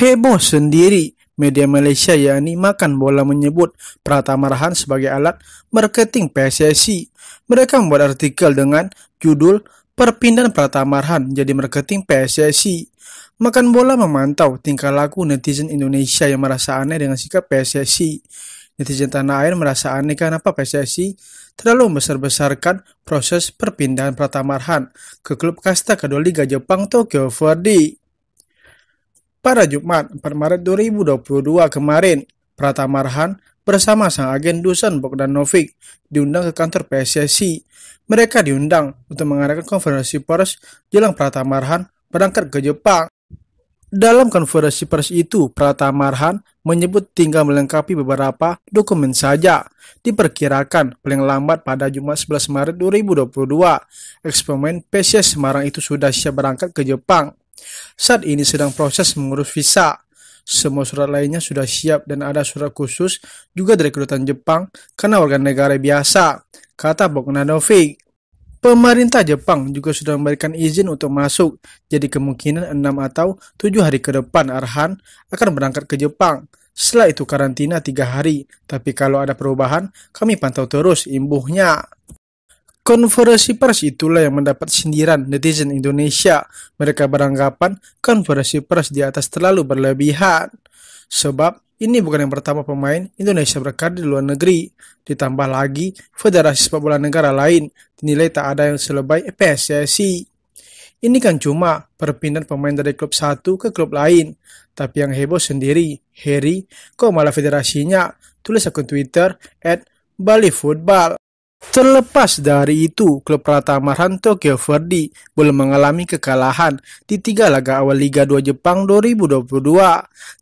heboh sendiri. Media Malaysia yakni Makan Bola menyebut Pratama Rahan sebagai alat marketing PSSI. Mereka membuat artikel dengan judul Perpindahan Pratama Rahan jadi marketing PSSI. Makan Bola memantau tingkah laku netizen Indonesia yang merasa aneh dengan sikap PSSI. Netizen tanah air merasa aneh kenapa PSSI terlalu membesar-besarkan proses perpindahan Pratama Rahan ke klub kasta kedua Liga Jepang Tokyo Verde. Pada Jumat 4 Maret 2022 kemarin, Pratama Arhan bersama sang agen Dusan Bogdanovic diundang ke kantor PSSI. Mereka diundang untuk mengadakan konferensi pers jelang Pratama Arhan berangkat ke Jepang. Dalam konferensi pers itu, Pratama Arhan menyebut tinggal melengkapi beberapa dokumen saja. Diperkirakan paling lambat pada Jumat 11 Maret 2022, eksperimen PSS Semarang itu sudah siap berangkat ke Jepang. Saat ini sedang proses mengurus visa. Semua surat lainnya sudah siap dan ada surat khusus juga dari kedutaan Jepang karena warga negara biasa, kata Bogdanovic. Pemerintah Jepang juga sudah memberikan izin untuk masuk, jadi kemungkinan 6 atau 7 hari ke depan Arhan akan berangkat ke Jepang. Setelah itu karantina 3 hari, tapi kalau ada perubahan, kami pantau terus imbuhnya. Konferensi pers itulah yang mendapat sindiran netizen Indonesia. Mereka beranggapan konferensi pers di atas terlalu berlebihan. Sebab ini bukan yang pertama pemain Indonesia berkarir di luar negeri. Ditambah lagi, federasi sepak bola negara lain dinilai tak ada yang selebay PSSI. Ini kan cuma perpindahan pemain dari klub satu ke klub lain. Tapi yang heboh sendiri, Harry, kok malah federasinya? Tulis akun Twitter, at Bali Football. Terlepas dari itu, klub Han Tokyo Verdy belum mengalami kekalahan di tiga laga awal Liga 2 Jepang 2022.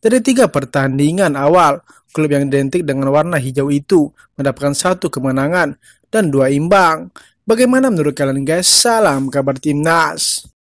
Dari tiga pertandingan awal, klub yang identik dengan warna hijau itu mendapatkan satu kemenangan dan dua imbang. Bagaimana menurut kalian guys? Salam kabar timnas!